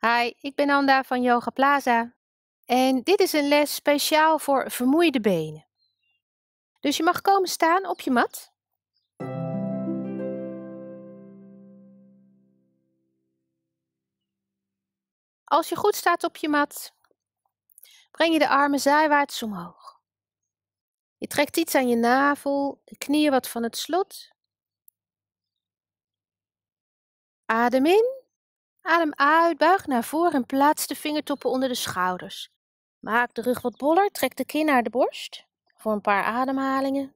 Hi, ik ben Anda van Yoga Plaza en dit is een les speciaal voor vermoeide benen. Dus je mag komen staan op je mat. Als je goed staat op je mat, breng je de armen zijwaarts omhoog. Je trekt iets aan je navel, de knieën wat van het slot. Adem in. Adem uit, buig naar voren en plaats de vingertoppen onder de schouders. Maak de rug wat boller, trek de kin naar de borst voor een paar ademhalingen.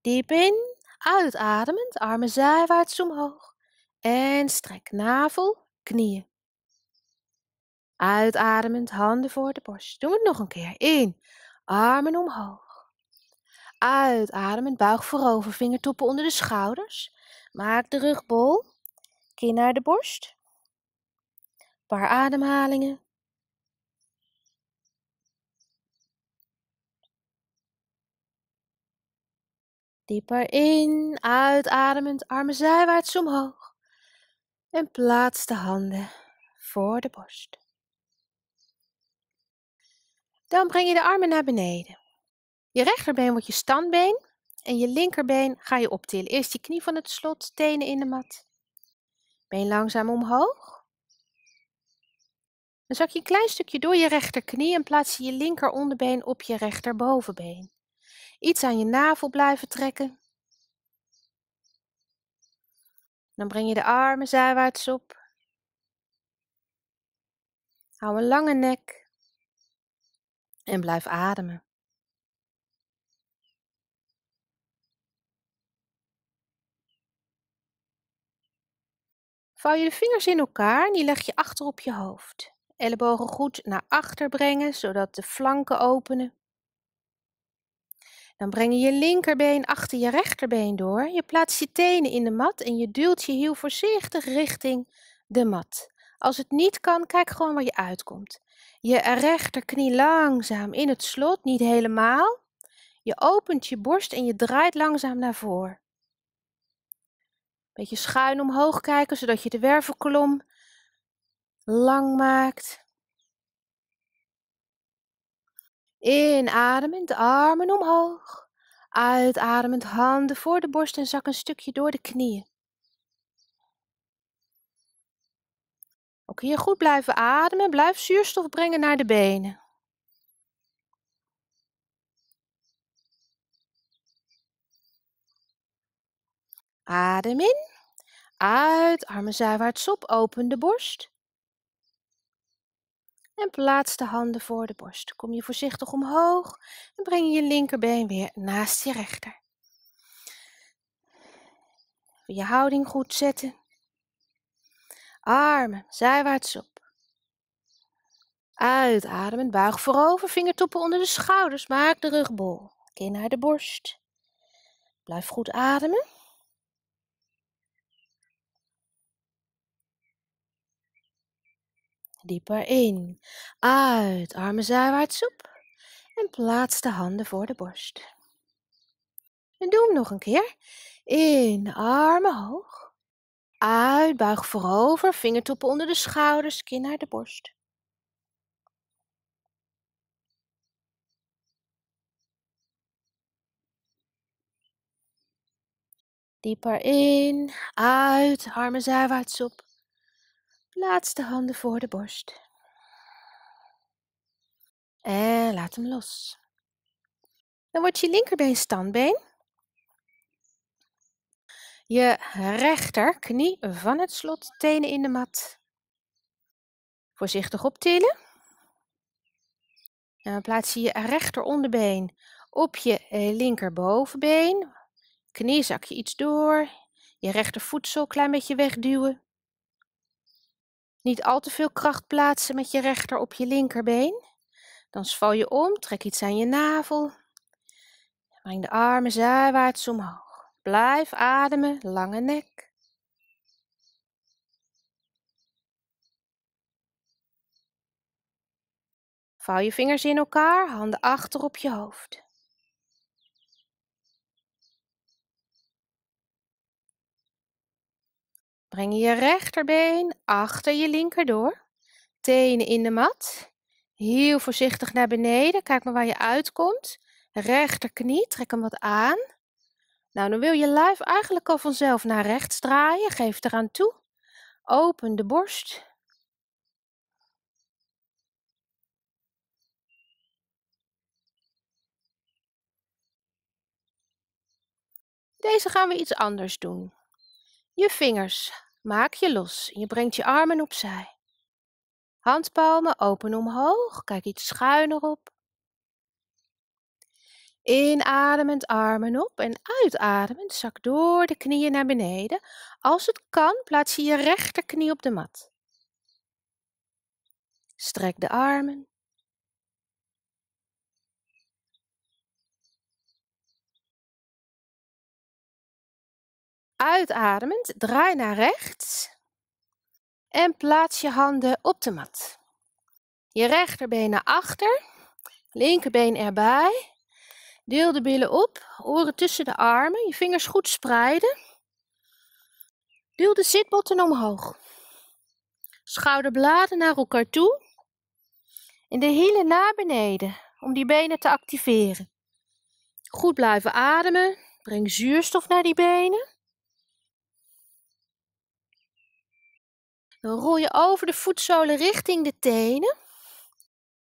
Diep in, uitademend, armen zijwaarts omhoog. En strek navel, knieën. Uitademend, handen voor de borst. Doe het nog een keer. In, armen omhoog. Uitademend, buig voorover, vingertoppen onder de schouders. Maak de rugbol. bol. naar de borst. Een paar ademhalingen. Dieper in, uitademend, armen zijwaarts omhoog. En plaats de handen voor de borst. Dan breng je de armen naar beneden. Je rechterbeen wordt je standbeen en je linkerbeen ga je optillen. Eerst je knie van het slot, tenen in de mat. Been langzaam omhoog. Dan zak je een klein stukje door je rechterknie en plaats je je linker onderbeen op je rechterbovenbeen. Iets aan je navel blijven trekken. Dan breng je de armen zijwaarts op. Hou een lange nek en blijf ademen. Vouw je de vingers in elkaar en die leg je achter op je hoofd. Ellebogen goed naar achter brengen, zodat de flanken openen. Dan breng je je linkerbeen achter je rechterbeen door. Je plaatst je tenen in de mat en je duwt je hiel voorzichtig richting de mat. Als het niet kan, kijk gewoon waar je uitkomt. Je rechterknie langzaam in het slot, niet helemaal. Je opent je borst en je draait langzaam naar voren beetje schuin omhoog kijken, zodat je de wervelkolom lang maakt. Inademend, armen omhoog. Uitademend, handen voor de borst en zak een stukje door de knieën. Ook hier goed blijven ademen. Blijf zuurstof brengen naar de benen. Adem in. Uit, armen zijwaarts op, open de borst. En plaats de handen voor de borst. Kom je voorzichtig omhoog en breng je linkerbeen weer naast je rechter. je houding goed zetten. Armen zijwaarts op. Uitademen, buig voorover, vingertoppen onder de schouders, maak de rug bol. Kin naar de borst. Blijf goed ademen. dieper in, uit, armen zijwaarts op en plaats de handen voor de borst. En doe hem nog een keer. In, armen hoog. Uit, buig voorover, vingertoppen onder de schouders, kin naar de borst. Dieper in, uit, armen zijwaarts op. Plaats de handen voor de borst. En laat hem los. Dan wordt je linkerbeen standbeen. Je rechterknie van het slot, tenen in de mat. Voorzichtig optillen. En dan plaats je je rechter onderbeen op je linkerbovenbeen. Knie zak je iets door. Je rechtervoet zo klein beetje wegduwen. Niet al te veel kracht plaatsen met je rechter op je linkerbeen. Dan val je om, trek iets aan je navel. Breng de armen zijwaarts omhoog. Blijf ademen, lange nek. Vouw je vingers in elkaar, handen achter op je hoofd. Breng je rechterbeen achter je linker door. Tenen in de mat. Heel voorzichtig naar beneden. Kijk maar waar je uitkomt. Rechterknie, trek hem wat aan. Nou, dan wil je lijf eigenlijk al vanzelf naar rechts draaien. Geef eraan toe. Open de borst. Deze gaan we iets anders doen. Je vingers Maak je los. Je brengt je armen opzij. Handpalmen open omhoog. Kijk iets schuiner op. Inademend armen op en uitademend zak door de knieën naar beneden. Als het kan, plaats je je rechterknie op de mat. Strek de armen. Uitademend, draai naar rechts en plaats je handen op de mat. Je rechterbeen naar achter, linkerbeen erbij. Deel de billen op, oren tussen de armen, je vingers goed spreiden. Duw de zitbotten omhoog. Schouderbladen naar elkaar toe. En de hielen naar beneden om die benen te activeren. Goed blijven ademen. Breng zuurstof naar die benen. Dan rol je over de voetzolen richting de tenen.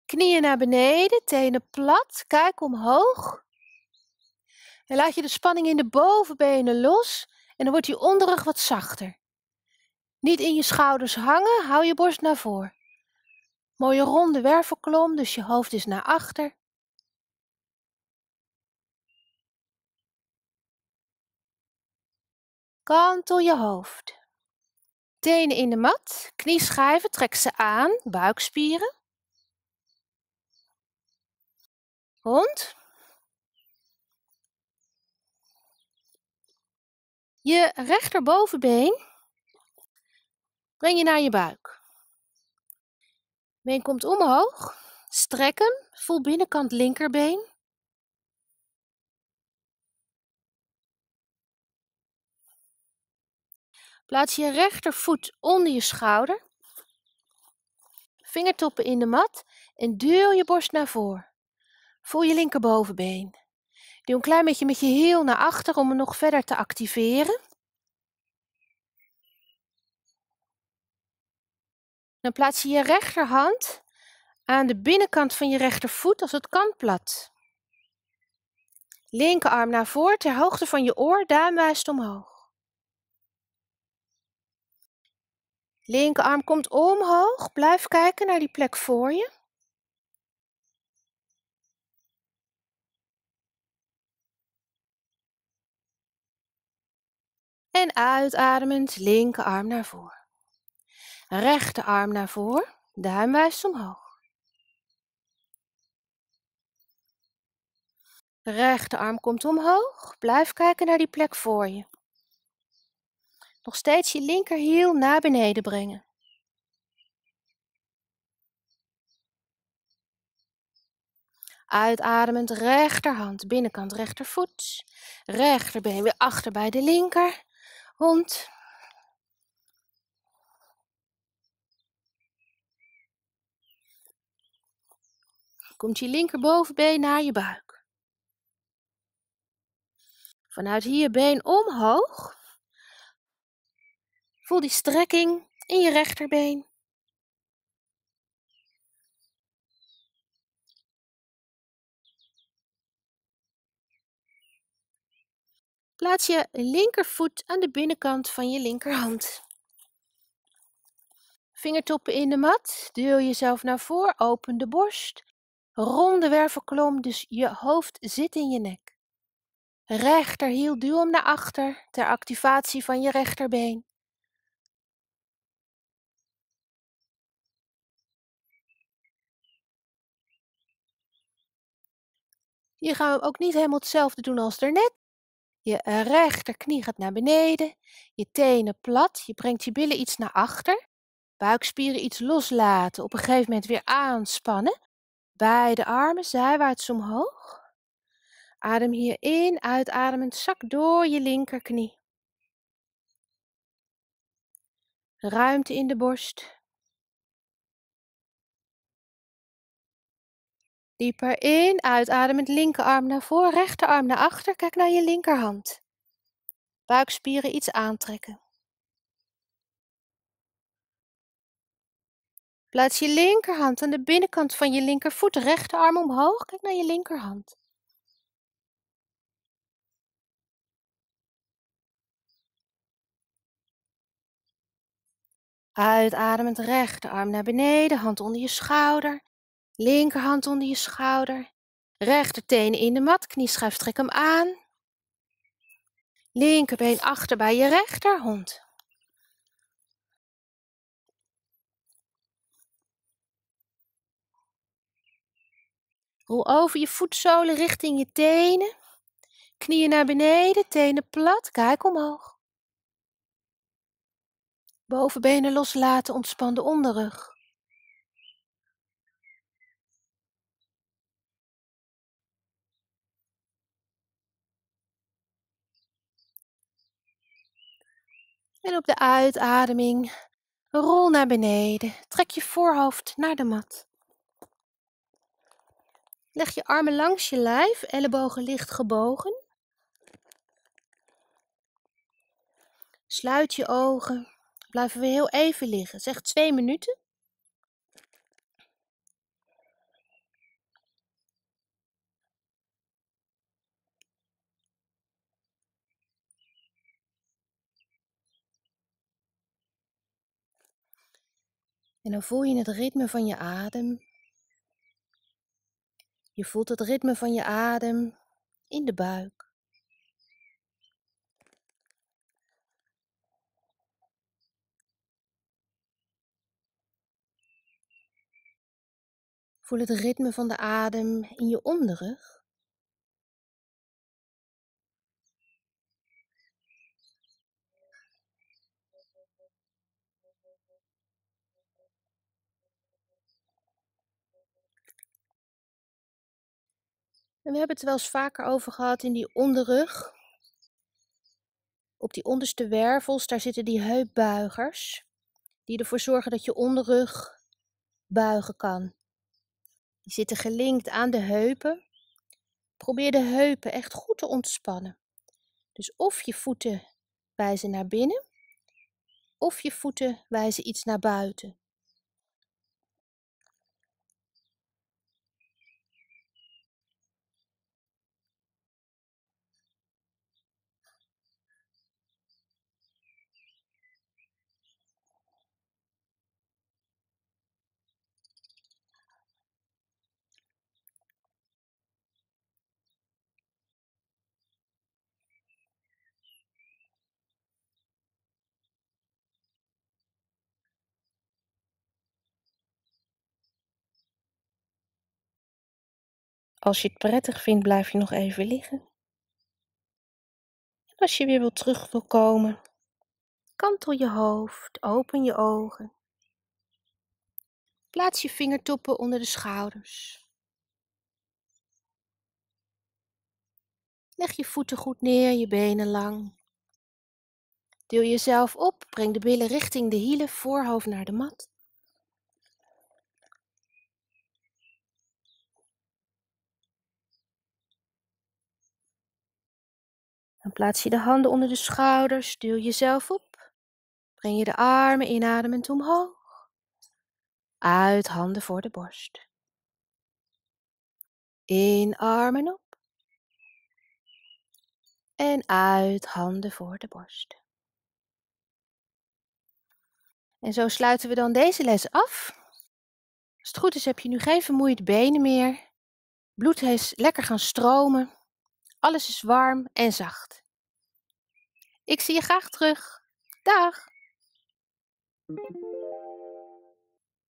Knieën naar beneden, tenen plat, kijk omhoog. En laat je de spanning in de bovenbenen los en dan wordt die onderrug wat zachter. Niet in je schouders hangen, hou je borst naar voren. Mooie ronde wervelklom, dus je hoofd is naar achter. Kantel je hoofd. Tenen in de mat, knieschijven, trek ze aan, buikspieren. Hond. Je rechterbovenbeen breng je naar je buik. Been komt omhoog, strek hem, voel binnenkant linkerbeen. Plaats je rechtervoet onder je schouder. Vingertoppen in de mat en duw je borst naar voren. Voel je linkerbovenbeen. Doe een klein beetje met je heel naar achter om hem nog verder te activeren. Dan plaats je je rechterhand aan de binnenkant van je rechtervoet als het kan plat. Linkerarm naar voren ter hoogte van je oor, duim wijst omhoog. Linkerarm komt omhoog. Blijf kijken naar die plek voor je. En uitademend linkerarm naar voren. Rechterarm naar voren, duim wijst omhoog. Rechterarm komt omhoog. Blijf kijken naar die plek voor je nog steeds je linkerhiel naar beneden brengen. Uitademend rechterhand, binnenkant rechtervoet. Rechterbeen weer achter bij de linker. Hond. Komt je linkerbovenbeen naar je buik. Vanuit hier been omhoog. Voel die strekking in je rechterbeen. Plaats je linkervoet aan de binnenkant van je linkerhand. Vingertoppen in de mat, duw jezelf naar voren, open de borst. Ronde wervelkolom, dus je hoofd zit in je nek. Rechterhiel, duw hem naar achter ter activatie van je rechterbeen. Je gaat hem ook niet helemaal hetzelfde doen als daarnet. Je eh, rechterknie gaat naar beneden, je tenen plat, je brengt je billen iets naar achter, buikspieren iets loslaten, op een gegeven moment weer aanspannen, beide armen zijwaarts omhoog. Adem hier in, uitademend zak door je linkerknie. Ruimte in de borst. Dieper in, uitademend, linkerarm naar voor, rechterarm naar achter. Kijk naar je linkerhand. Buikspieren iets aantrekken. Plaats je linkerhand aan de binnenkant van je linkervoet, rechterarm omhoog. Kijk naar je linkerhand. Uitademend rechterarm naar beneden, hand onder je schouder. Linkerhand onder je schouder. Rechterteen in de mat. Knieschijf trek hem aan. Linkerbeen achter bij je rechterhond. Rol over je voetzolen richting je tenen. Knieën naar beneden, tenen plat, kijk omhoog. Bovenbenen loslaten, ontspan de onderrug. En op de uitademing rol naar beneden. Trek je voorhoofd naar de mat. Leg je armen langs je lijf, ellebogen licht gebogen. Sluit je ogen. Blijven we heel even liggen. Zeg twee minuten. En dan voel je het ritme van je adem. Je voelt het ritme van je adem in de buik. Voel het ritme van de adem in je onderrug. En we hebben het wel eens vaker over gehad in die onderrug. Op die onderste wervels, daar zitten die heupbuigers. Die ervoor zorgen dat je onderrug buigen kan. Die zitten gelinkt aan de heupen. Probeer de heupen echt goed te ontspannen. Dus of je voeten wijzen naar binnen, of je voeten wijzen iets naar buiten. Als je het prettig vindt, blijf je nog even liggen. En als je weer wil terug wil komen, kantel je hoofd, open je ogen. Plaats je vingertoppen onder de schouders. Leg je voeten goed neer, je benen lang. Deel jezelf op, breng de billen richting de hielen, voorhoofd naar de mat. Dan plaats je de handen onder de schouders, duw jezelf op. Breng je de armen inademend omhoog. Uit handen voor de borst. In armen op. En uit handen voor de borst. En zo sluiten we dan deze les af. Als het goed is heb je nu geen vermoeide benen meer. Bloed is lekker gaan stromen. Alles is warm en zacht. Ik zie je graag terug. Dag!